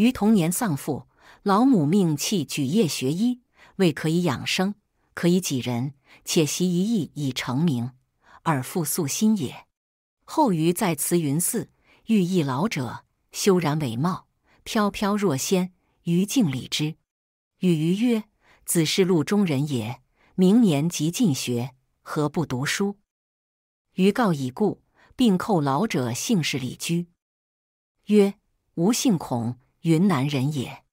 于童年丧父，老母命弃举业学医，未可以养生，可以济人，且习一艺以成名，尔父素心也。后余在慈云寺遇一老者，修然伟貌，飘飘若仙。余敬礼之，与余曰：“子是路中人也，明年即进学，何不读书？”余告已故，并叩老者姓氏里居，曰：“吾姓孔。”云南人也，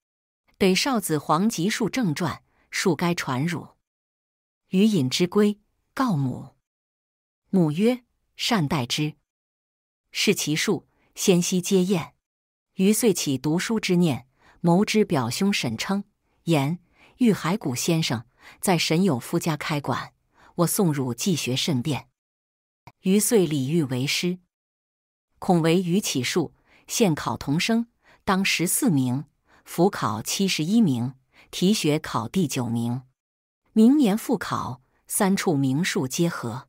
北少子黄吉树正传述该传汝。余引之归，告母。母曰：“善待之。”是其树先悉皆验。余遂起读书之念，谋之表兄沈称，言：“玉海谷先生在沈有夫家开馆，我送汝寄学甚便。”余遂礼遇为师。恐为余启树，现考童生。当十四名，辅考七十一名，提学考第九名。明年复考，三处名数皆合，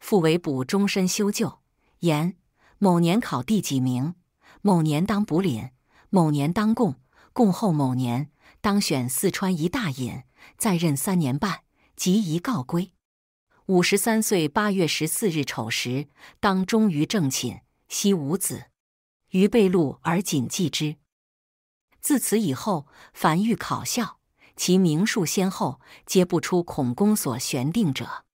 复为补终身修旧。言某年考第几名，某年当补廪，某年当贡，贡后某年当选四川一大尹，再任三年半，即宜告归。五十三岁八月十四日丑时，当终于正寝，惜无子。于被录而谨记之。自此以后，凡遇考校其名数先后，皆不出孔公所悬定者。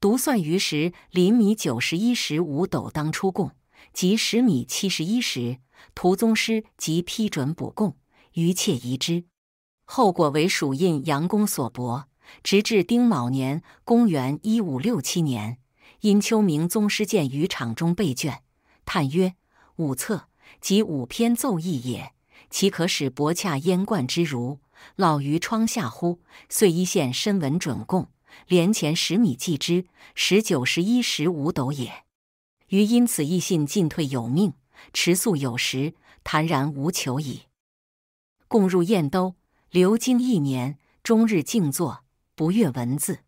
独算于时，临米九十一时，五斗当出贡，及十米七十一时，徒宗师即批准补贡，余切宜之。后果为蜀印阳公所驳，直至丁卯年（公元一五六七年），因秋明宗师见于场中被卷，叹曰。五策即五篇奏议也，其可使薄洽烟冠之如，老于窗下乎？遂依线身文准贡，连前十米计之，十九十一十五斗也。余因此一信进退有命，持粟有时，坦然无求矣。共入燕都，留京一年，终日静坐，不阅文字。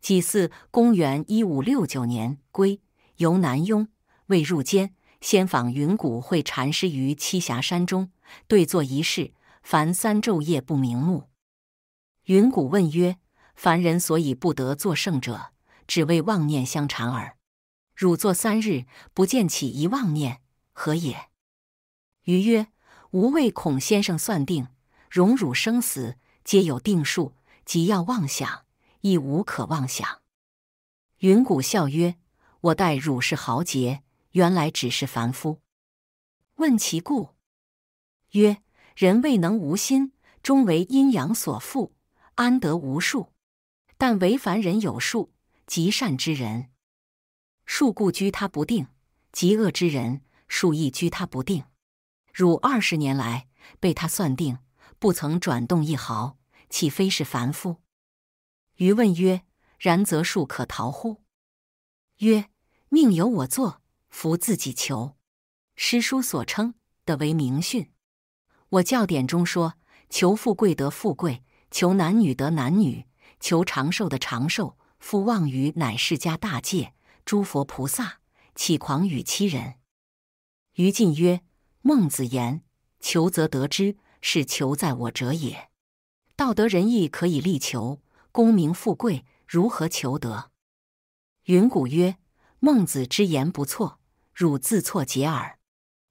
己巳，公元一五六九年，归，由南雍，未入监。先访云谷会禅师于栖霞山中，对坐一室，凡三昼夜不瞑目。云谷问曰：“凡人所以不得作圣者，只为妄念相缠耳。汝坐三日，不见起一妄念，何也？”余曰：“吾为孔先生算定，荣辱生死皆有定数，即要妄想，亦无可妄想。”云谷笑曰：“我待汝是豪杰。”原来只是凡夫。问其故，曰：人未能无心，终为阴阳所缚，安得无数？但唯凡人有数，极善之人数故居他不定，极恶之人数亦居他不定。汝二十年来被他算定，不曾转动一毫，岂非是凡夫？余问曰：然则数可逃乎？曰：命由我作。福自己求，诗书所称的为名训。我教典中说：求富贵得富贵，求男女得男女，求长寿的长寿。夫妄语乃世家大戒，诸佛菩萨岂狂与欺人？于禁曰：孟子言求则得之，是求在我者也。道德仁义可以力求，功名富贵如何求得？云谷曰：孟子之言不错。汝自错解耳。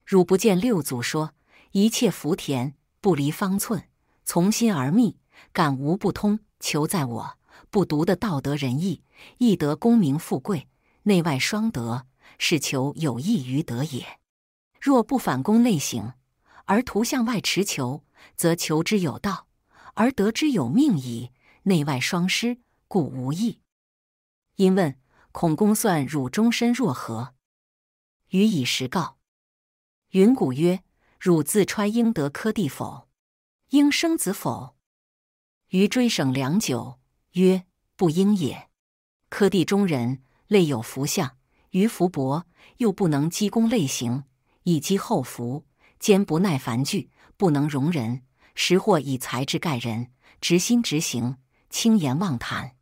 汝不见六祖说：“一切福田，不离方寸，从心而觅，感无不通。求在我，不独的道德仁义，亦得功名富贵，内外双得，是求有益于德也。若不反躬内省，而徒向外持求，则求之有道，而得之有命矣。内外双失，故无益。”因问孔公算汝终身若何？予以实告，云谷曰：“汝自揣应得科第否？应生子否？”于追省良久，曰：“不应也。科第中人，类有福相。于福薄，又不能积功累行，以积厚福。兼不耐烦惧，不能容人，时或以才智盖人，执心执行，轻言妄谈。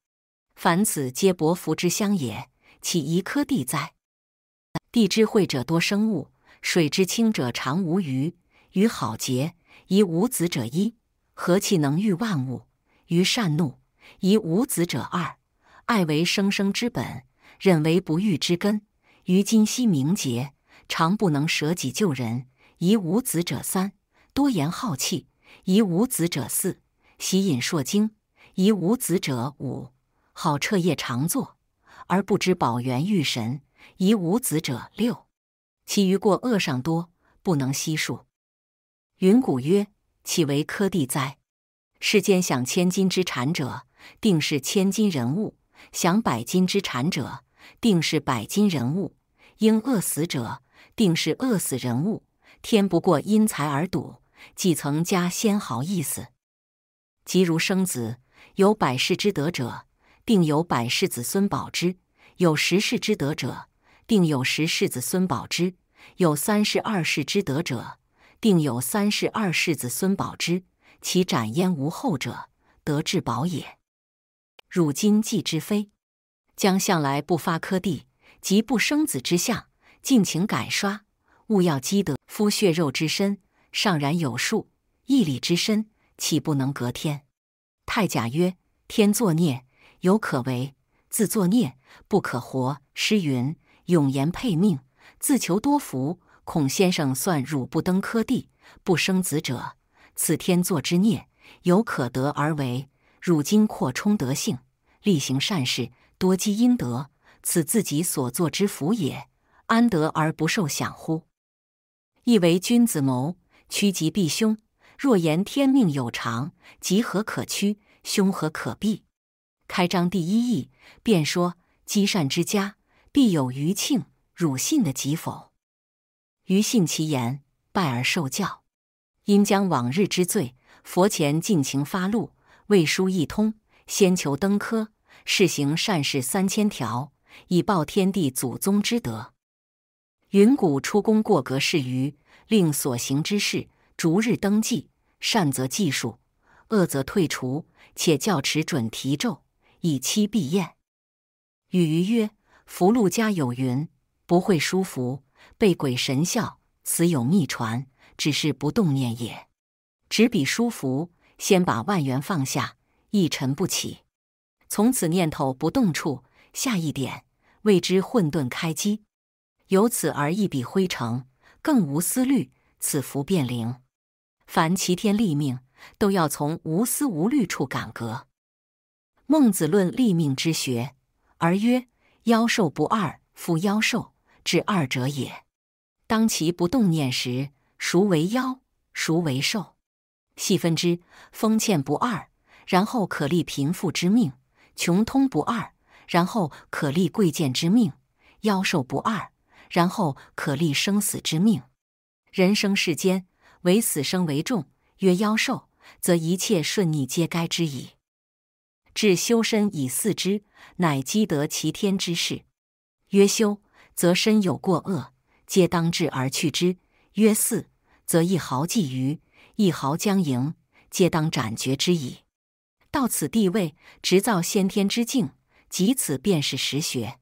凡此皆薄福之相也。岂宜科第哉？”地之秽者多生物，水之清者常无鱼。于好洁，宜无子者一；和气能育万物，于善怒，宜无子者二；爱为生生之本，忍为不育之根。于今昔明节，常不能舍己救人，宜无子者三；多言好气，宜无子者四；喜饮烁精，宜无子者五；好彻夜常坐，而不知保元御神。以无子者六，其余过恶尚多，不能悉数。云谷曰：“岂为科第哉？世间享千金之产者，定是千金人物；享百金之产者，定是百金人物；应饿死者，定是饿死人物。天不过因财而赌，几曾加先毫意思？即如生子，有百世之德者，定有百世子孙保之；有十世之德者，”定有十世子孙宝之，有三世二世之德者，定有三世二世子孙宝之。其斩焉无后者，德至宝也。汝今既之非，将向来不发科第，即不生子之相，尽情改刷，勿要积德。夫血肉之身尚然有数，义理之身岂不能隔天？太甲曰：“天作孽，犹可为；自作孽，不可活。”诗云。永言配命，自求多福。孔先生算汝不登科第，不生子者，此天作之孽，有可得而为。汝今扩充德性，力行善事，多积阴德，此自己所作之福也，安得而不受享乎？亦为君子谋，趋吉避凶。若言天命有常，吉何可趋，凶何可避？开章第一义，便说积善之家。必有余庆。汝信的及否？余信其言，拜而受教。因将往日之罪，佛前尽情发露，未书一通，先求登科，试行善事三千条，以报天地祖宗之德。云谷出宫过阁，是余令所行之事，逐日登记，善则记数，恶则退除。且教持准提咒，以期避验。与余曰。福禄家有云：“不会书服，被鬼神笑。此有秘传，只是不动念也。执笔书服，先把万元放下，一尘不起。从此念头不动处，下一点，谓之混沌开机。由此而一笔挥成，更无思虑，此福便灵。凡齐天立命，都要从无思无虑处感格。孟子论立命之学，而曰。妖兽不二，夫妖兽，至二者也。当其不动念时，孰为妖，孰为兽？细分之，封歉不二，然后可立贫富之命；穷通不二，然后可立贵贱之命；妖兽不二，然后可立生死之命。人生世间，唯死生为重。曰妖兽，则一切顺逆皆该之矣。至修身以祀之，乃积德齐天之事。曰修，则身有过恶，皆当治而去之；曰祀，则一毫既于，一毫将盈，皆当斩绝之矣。到此地位，直造先天之境，即此便是实学。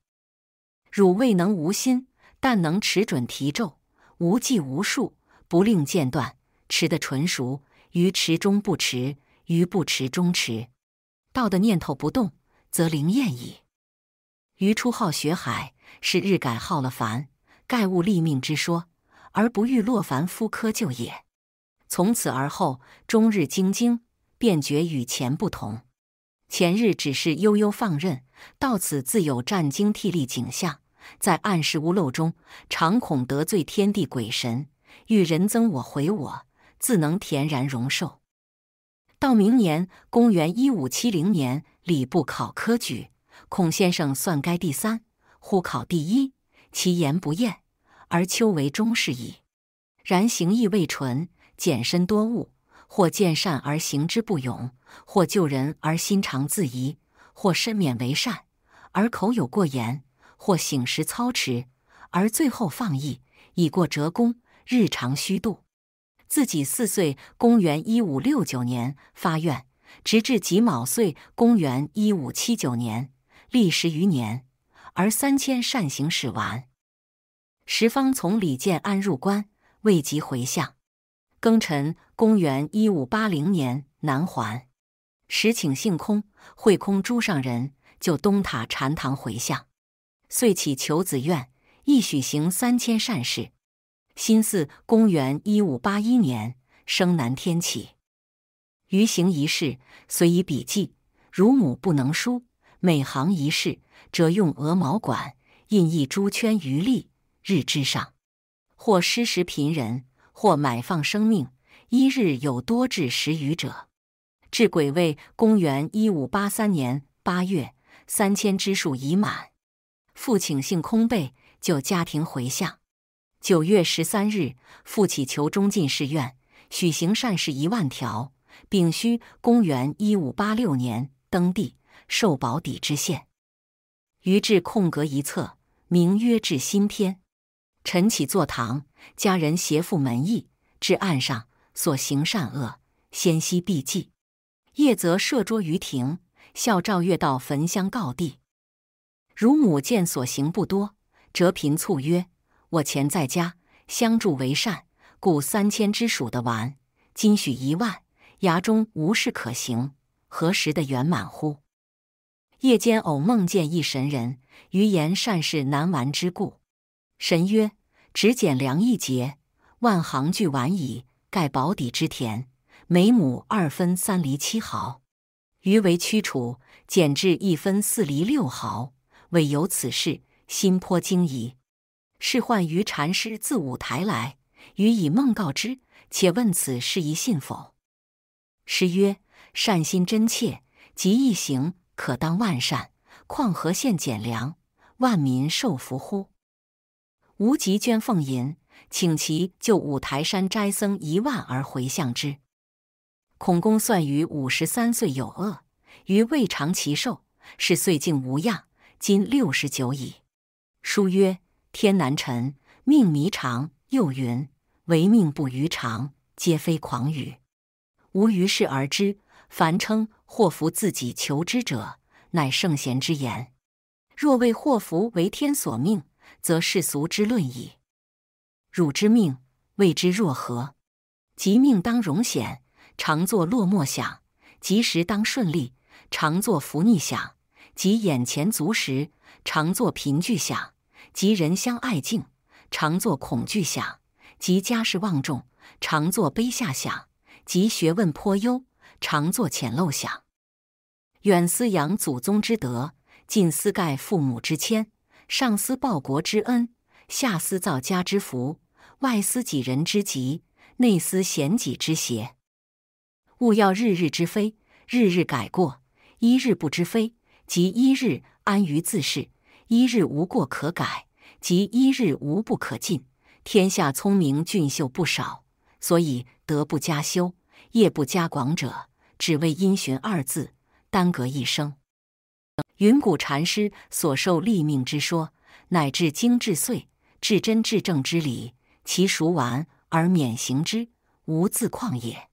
汝未能无心，但能持准提咒，无计无数，不令间断，持得纯熟，于持中不持，于不持中持。道的念头不动，则灵验矣。余初好学海，是日改好了凡盖物立命之说，而不欲落凡夫窠臼也。从此而后，终日精精，便觉与前不同。前日只是悠悠放任，到此自有战精替力景象，在暗室屋漏中，常恐得罪天地鬼神，欲人憎我毁我，自能恬然容受。到明年，公元一五七零年，礼部考科举，孔先生算该第三，忽考第一，其言不厌，而秋为终世矣。然行义未纯，简身多误，或见善而行之不勇，或救人而心常自疑，或身勉为善而口有过言，或醒时操持而最后放逸，已过折功，日常虚度。自己四岁，公元一五六九年发愿，直至己卯岁，公元一五七九年，历时余年，而三千善行始完。十方从李建安入关，未及回向。庚辰，公元一五八零年南还，时请性空、慧空诸上人就东塔禅堂回向，遂起求子愿，一许行三千善事。辛巳，公元一五八一年，生南天启，余行一事，随以笔记。乳母不能书，每行一事，则用鹅毛管印一朱圈于历日之上。或施食贫人，或买放生命，一日有多至十余者。至癸未，公元一五八三年八月，三千之数已满，父请性空辈就家庭回向。九月十三日，复祈求中进士院，许行善事一万条。丙戌，公元一五八六年，登第，授宝坻知县。于至空阁一侧，名曰至新天。晨起坐堂，家人携赴门邑，至案上，所行善恶，先悉必记。夜则设桌于庭，孝赵月道焚香告地。乳母见所行不多，折频促曰。我前在家相助为善，故三千之数的丸，今许一万，衙中无事可行，何时的圆满乎？夜间偶梦见一神人，余言善事难完之故。神曰：“只减粮一节，万行俱完矣。盖保底之田，每亩二分三厘七毫，余为驱除，减至一分四厘六毫。未有此事，心颇惊疑。”是唤于禅师自五台来，予以梦告之，且问此事宜信否？师曰：“善心真切，即一行可当万善，况何现减粮，万民受福乎？”无极捐俸银，请其就五台山斋僧一万而回向之。孔公算于五十三岁有恶，于未尝其寿，是岁竟无恙，今六十九矣。书曰。天难忱，命弥长。又云：“唯命不于常”，皆非狂语。吾于是而知，凡称祸福自己求之者，乃圣贤之言。若谓祸福为天所命，则世俗之论矣。汝之命，未知若何？即命当荣显，常作落寞想；即时当顺利，常作福逆想；即眼前足食，常作贫聚想。即人相爱敬，常作恐惧想；即家世望重，常作卑下想；即学问颇优，常作浅陋想。远思扬祖宗之德，近思盖父母之谦，上思报国之恩，下思造家之福；外思己人之急，内思贤己之邪。勿要日日之非，日日改过；一日不知非，即一日安于自是。一日无过可改，即一日无不可进。天下聪明俊秀不少，所以德不加修，业不加广者，只为因循二字，耽搁一生。云谷禅师所授立命之说，乃至精至碎，至真至正之理，其熟玩而免行之，无自旷也。